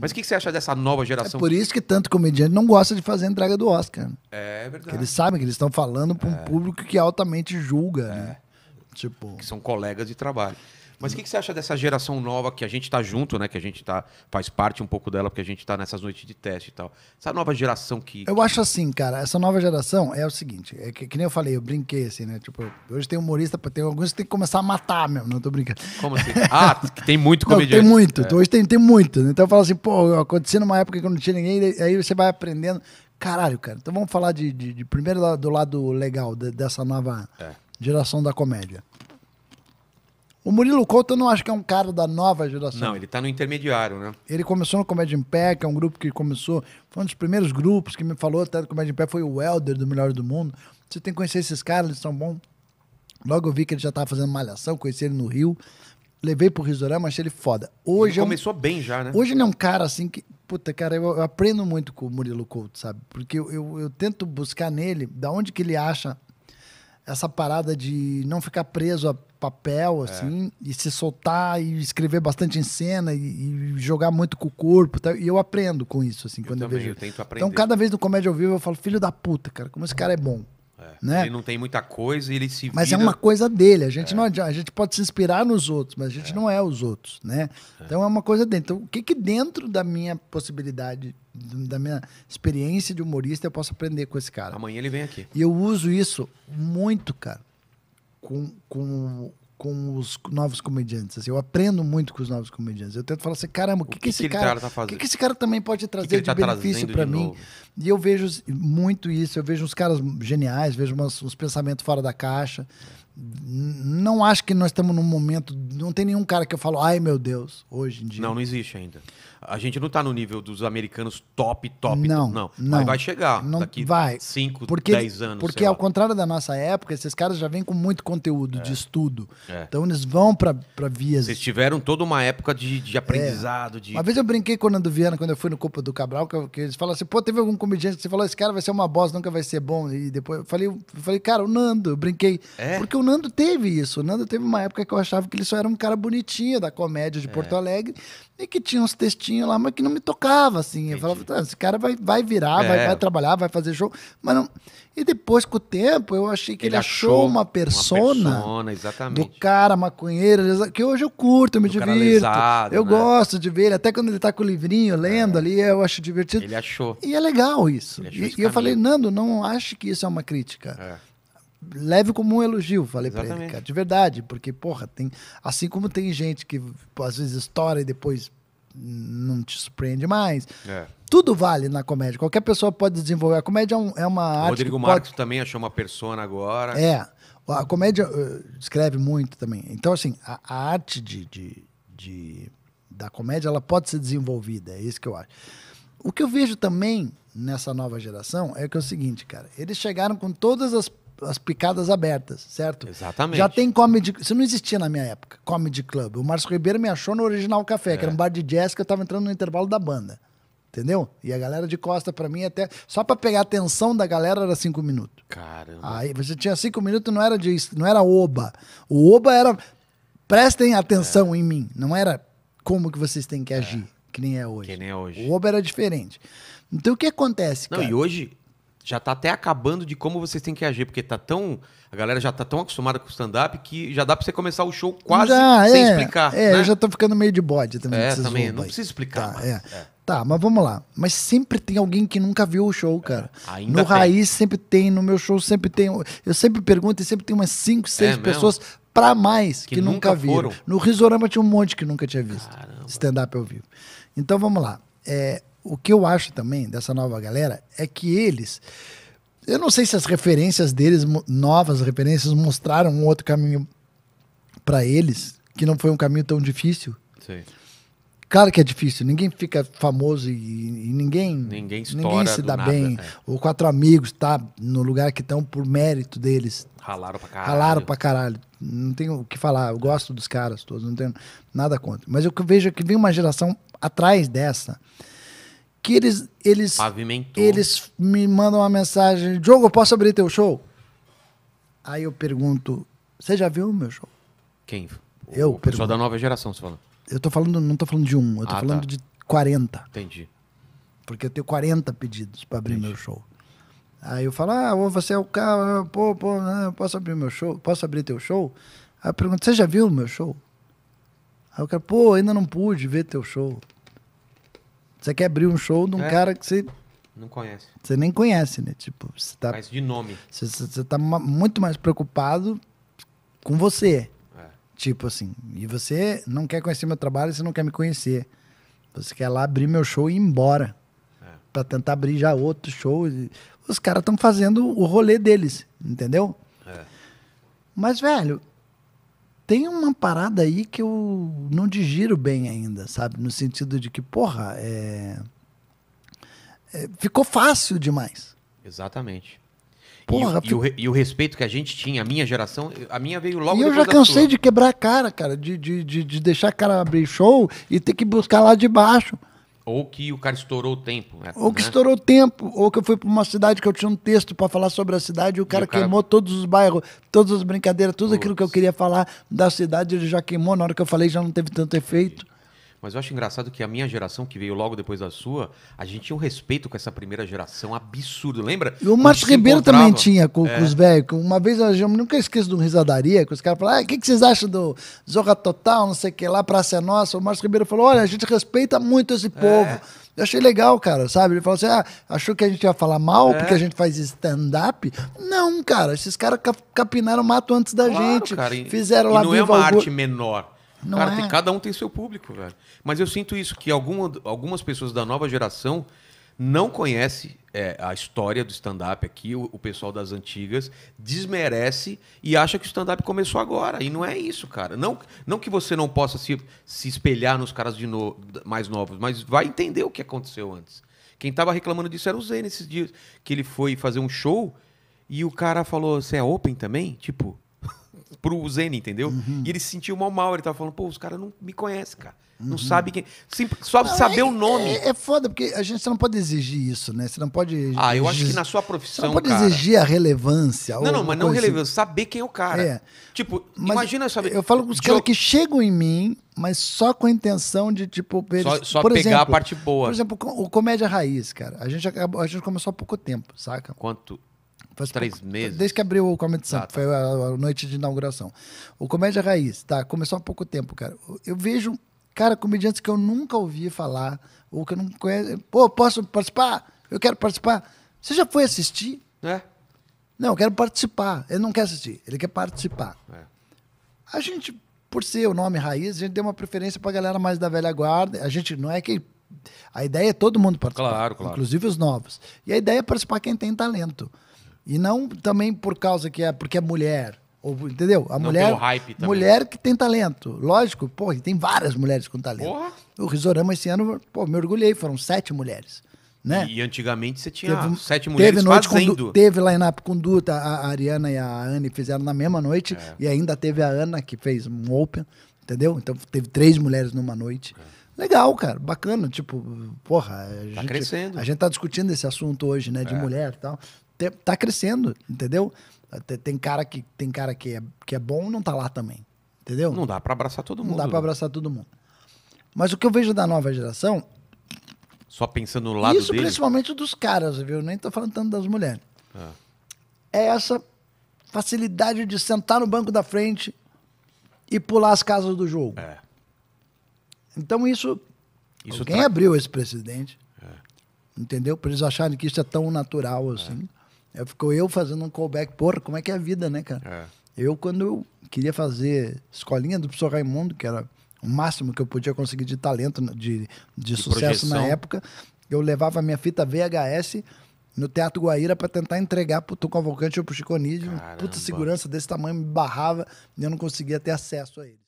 Mas o que, que você acha dessa nova é geração? É por isso que tanto comediante não gosta de fazer a entrega do Oscar. É verdade. Porque eles sabem que eles estão falando para um é. público que altamente julga. É. Né? Tipo... Que são colegas de trabalho. Mas o que, que, você acha dessa geração nova que a gente está junto, né? Que a gente tá, faz parte um pouco dela, porque a gente está nessas noites de teste e tal. Essa nova geração que. Eu acho assim, cara, essa nova geração é o seguinte, é que, que nem eu falei, eu brinquei assim, né? Tipo, hoje tem humorista, tem alguns que tem que começar a matar mesmo, não tô brincando. Como assim? Ah, tem muito comediante. Não, tem muito, é. hoje tem, tem muito. Né, então eu falo assim, pô, aconteceu numa época que não tinha ninguém, aí você vai aprendendo. Caralho, cara, então vamos falar de, de, de primeiro do lado legal de, dessa nova. É geração da comédia. O Murilo Couto eu não acho que é um cara da nova geração. Não, ele tá no intermediário, né? Ele começou no Comédia em Pé, que é um grupo que começou. Foi um dos primeiros grupos que me falou até do Comédia em Pé, foi o Helder do Melhor do Mundo. Você tem que conhecer esses caras, eles são bons. Logo eu vi que ele já tava fazendo malhação, conheci ele no Rio. Levei pro Risorama, achei ele foda. Hoje ele começou é um... bem já, né? Hoje ele é um cara assim que. Puta, cara, eu, eu aprendo muito com o Murilo Couto, sabe? Porque eu, eu, eu tento buscar nele, da onde que ele acha essa parada de não ficar preso a papel, é. assim, é. e se soltar e escrever bastante em cena e, e jogar muito com o corpo. Tá? E eu aprendo com isso, assim, eu quando também, eu vejo. Eu tento então, aprender. Então, cada vez no Comédia ao Vivo, eu falo, filho da puta, cara, como esse cara é bom. É. Né? Ele não tem muita coisa e ele se. Mas é vira... é uma coisa dele. A gente é. não a gente pode se inspirar nos outros, mas a gente é. não é os outros, né? É. Então é uma coisa dele. Então o que, que dentro da minha possibilidade, da minha experiência de humorista eu posso aprender com esse cara? Amanhã ele vem aqui. E eu uso isso muito, cara, com, com com os novos comediantes. Assim, eu aprendo muito com os novos comediantes. Eu tento falar assim, caramba, o que, que, que esse que cara, tá que, que esse cara também pode trazer de tá benefício para mim? Novo. E eu vejo muito isso. Eu vejo uns caras geniais, vejo uns pensamentos fora da caixa. Não acho que nós estamos num momento. Não tem nenhum cara que eu falo, ai meu Deus, hoje em dia. Não, não existe ainda. A gente não está no nível dos americanos top, top. Não, não. não. Mas vai chegar não daqui vai. 5, 10 anos. Porque ao contrário da nossa época, esses caras já vêm com muito conteúdo é. de estudo. É. Então eles vão para vias. Vocês tiveram toda uma época de, de é. aprendizado. É. De... Uma vez eu brinquei com o Nando Viana, quando eu fui no Copa do Cabral, que, que eles falaram assim, pô, teve algum comediante que você falou, esse cara vai ser uma bosta, nunca vai ser bom. E depois eu falei, eu falei cara, o Nando, eu brinquei. É? Porque o Nando teve isso. O Nando teve uma época que eu achava que ele só era um cara bonitinho da comédia de é. Porto Alegre e que tinha uns textinhos tinha lá, mas que não me tocava, assim. Entendi. Eu falava, ah, esse cara vai, vai virar, é. vai, vai, trabalhar, vai fazer show. Mas não... E depois, com o tempo, eu achei que ele, ele achou, uma persona, uma persona exatamente. do cara maconheiro, que hoje eu curto, eu me do divirto. Lesado, eu né? gosto de ver ele, até quando ele tá com o livrinho, é. lendo é. ali, eu acho divertido. Ele achou. E é legal isso. E, e eu falei, Nando, não acho que isso é uma crítica. É leve como um elogio, falei para ele, cara, de verdade, porque porra, tem assim como tem gente que às vezes estoura e depois não te surpreende mais. É. Tudo vale na comédia. Qualquer pessoa pode desenvolver. A comédia é, um, é uma arte. Rodrigo Marcos pode... também achou uma persona agora. É. A comédia uh, escreve muito também. Então, assim, a, a arte de, de, de, da comédia ela pode ser desenvolvida. É isso que eu acho. O que eu vejo também nessa nova geração é que é o seguinte, cara. Eles chegaram com todas as as picadas abertas, certo? Exatamente. Já tem comedy. Isso não existia na minha época, comedy club. O Márcio Ribeiro me achou no Original Café, é. que era é. um bar de jazz que eu estava entrando no intervalo da banda. Entendeu? E a galera de costa para mim até. Só para pegar a atenção da galera era cinco minutos. Caramba. Aí você tinha cinco minutos não era de, não era oba. O oba era. Prestem atenção é. em mim. Não era como que vocês têm que é. agir. É. Que nem é hoje. Que nem é hoje. O oba era diferente. Então o que acontece, não, cara? E hoje, já tá até acabando de como vocês têm que agir, porque tá tão. A galera já tá tão acostumada com o stand-up que já dá pra você começar o show quase já, sem é, explicar. É, né? eu já tô ficando meio de bode também. É, também, não precisa explicar. Tá, é. é. Tá, mas vamos lá. Mas sempre tem alguém que nunca viu o show, cara. Ainda no tem. Raiz sempre tem, no meu show sempre tem. Eu sempre pergunto e sempre tem umas 5, 6 é pessoas para mais que, que nunca, nunca viram. No Risorama tinha um monte que nunca tinha visto. Stand-up ao vivo. Então vamos lá. É, o que eu acho também dessa nova galera é que eles. Eu não sei se as referências deles, novas referências, mostraram um outro caminho para eles, que não foi um caminho tão difícil. Sim. Claro que é difícil, ninguém fica famoso e, e ninguém ninguém, ninguém se dá nada, bem. Né? Ou quatro amigos tá no lugar que estão por mérito deles. Ralaram pra caralho. Ralaram pra caralho. Não tenho o que falar, eu gosto dos caras todos, não tenho nada contra. Mas eu vejo é que vem uma geração atrás dessa que eles eles Pavimentou. eles me mandam uma mensagem, Diogo, eu posso abrir teu show? Aí eu pergunto, você já viu o meu show? Quem? O eu pessoal da nova geração, você falando. Eu tô falando, não tô falando de um, eu tô ah, tá. falando tá. de 40. Entendi. Porque eu tenho 40 pedidos para abrir Entendi. meu show. Aí eu falo, ah, você é o cara, pô, pô, né, posso abrir meu show? Posso abrir teu show? Aí eu pergunto, você já viu o meu show? Aí o cara, pô, ainda não pude ver teu show. Você quer abrir um show de um é. cara que você. Não conhece. Você nem conhece, né? Tipo, você tá. Mas de nome. Você, você tá muito mais preocupado com você. É. Tipo assim. E você não quer conhecer meu trabalho, você não quer me conhecer. Você quer lá abrir meu show e ir embora. É. Pra tentar abrir já outro show. Os caras estão fazendo o rolê deles, entendeu? É. Mas, velho, tem uma parada aí que eu não digiro bem ainda, sabe? No sentido de que, porra, é... É, ficou fácil demais. Exatamente. Porra, e, e, o, e, o, respeito que a gente tinha, a minha geração, a minha veio logo E eu já cansei de quebrar a cara, cara, de, de, de, de deixar a cara abrir show e ter que buscar lá de baixo. Ou que o cara estourou o tempo. Né? Ou que estourou o tempo, ou que eu fui para uma cidade que eu tinha um texto para falar sobre a cidade e o cara, e o cara... queimou todos os bairros, todas as brincadeiras, tudo Putz. aquilo que eu queria falar da cidade, ele já queimou. Na hora que eu falei já não teve tanto efeito. Mas eu acho engraçado que a minha geração, que veio logo depois da sua, a gente tinha um respeito com essa primeira geração absurdo, lembra? E o Márcio Ribeiro encontrava... também tinha com, é. com os velhos. Uma vez eu nunca esqueço de uma risadaria, que os caras falaram: ah, o que, que vocês acham do Zorra Total, não sei o que lá, Praça é Nossa? O Márcio Ribeiro falou: olha, a gente respeita muito esse é. povo. É. Eu achei legal, cara, sabe? Ele falou assim: ah, achou que a gente ia falar mal é. porque a gente faz stand-up? Não, cara, esses caras capinaram o mato antes da claro, gente. Cara, e, fizeram e lá não é uma arte menor. Não Cara, é. tem, cada um tem seu público, velho. Mas eu sinto isso, que alguma, algumas pessoas da nova geração não conhece é, a história do stand-up aqui, o, o, pessoal das antigas desmerece e acha que o stand-up começou agora. E não é isso, cara. Não, não que você não possa se, se espelhar nos caras de no, mais novos, mas vai entender o que aconteceu antes. Quem estava reclamando disso era o Zé nesses dias, que ele foi fazer um show e o cara falou, você é open também? Tipo, pro Zen, entendeu? Uhum. E ele se sentiu mal mal, ele tava falando, pô, os caras não me conhecem, cara. Não uhum. sabe quem. Sim, só não, saber é, o nome. É, é, foda, porque a gente não pode exigir isso, né? Você não pode. Ah, eu acho que na sua profissão. Você não pode cara... exigir a relevância. Não, não, mas não assim. relevância, assim. saber quem é o cara. É. Tipo, mas imagina saber. Eu falo com os caras que chegam em mim, mas só com a intenção de, tipo. Eles... Só, só por pegar exemplo, a parte boa. Por exemplo, o Comédia Raiz, cara. A gente, acabou, a gente começou há pouco tempo, saca? Quanto? Faz Três pouco, meses. Desde que abriu o Comedy Sampa, ah, tá. foi a, a, noite de inauguração. O Comédia Raiz, tá? Começou há pouco tempo, cara. Eu vejo, cara, comediantes que eu nunca ouvi falar, ou que eu não conheço. Pô, posso participar? Eu quero participar. Você já foi assistir? É. Não, eu quero participar. Ele não quer assistir, ele quer participar. É. A gente, por ser o nome raiz, a gente deu uma preferência pra galera mais da velha guarda. A gente não é que. A ideia é todo mundo participar. Claro, claro. Inclusive os novos. E a ideia é participar quem tem talento. E não também por causa que é porque é mulher. Ou, entendeu? A não mulher. Mulher que tem talento. Lógico, pô, tem várias mulheres com talento. Porra. O Risorama esse ano, pô, me orgulhei, foram sete mulheres. Né? E antigamente você tinha teve, sete mulheres teve noite fazendo. Com, teve line-up com Duta, a, a Ariana e a Anne fizeram na mesma noite. É. E ainda teve a Ana, que fez um open, entendeu? Então teve três mulheres numa noite. É. Legal, cara, bacana. Tipo, porra, a tá gente, crescendo. A gente tá discutindo esse assunto hoje, né? De é. mulher e tal tá crescendo, entendeu? Tem cara que, tem cara que, é, que é bom não tá lá também, entendeu? Não dá para abraçar todo mundo. Não dá para abraçar todo mundo. Mas o que eu vejo da nova geração... Só pensando no lado isso, dele? Isso principalmente dos caras, viu? Nem tô falando tanto das mulheres. Ah. É essa facilidade de sentar no banco da frente e pular as casas do jogo. É. Então isso... isso tra... abriu esse precedente. É. Entendeu? Para eles acharem que isso é tão natural assim. É. É, ficou eu fazendo um callback. Porra, como é que é a vida, né, cara? É. Eu, quando eu queria fazer escolinha do professor Raimundo, que era o máximo que eu podia conseguir de talento, né, de, de, de sucesso projeção. na época, eu levava minha fita VHS no Teatro Guaíra para tentar entregar pro Tom convocante ou pro Chico Nídio. Puta segurança desse tamanho me barrava e eu não conseguia ter acesso a ele.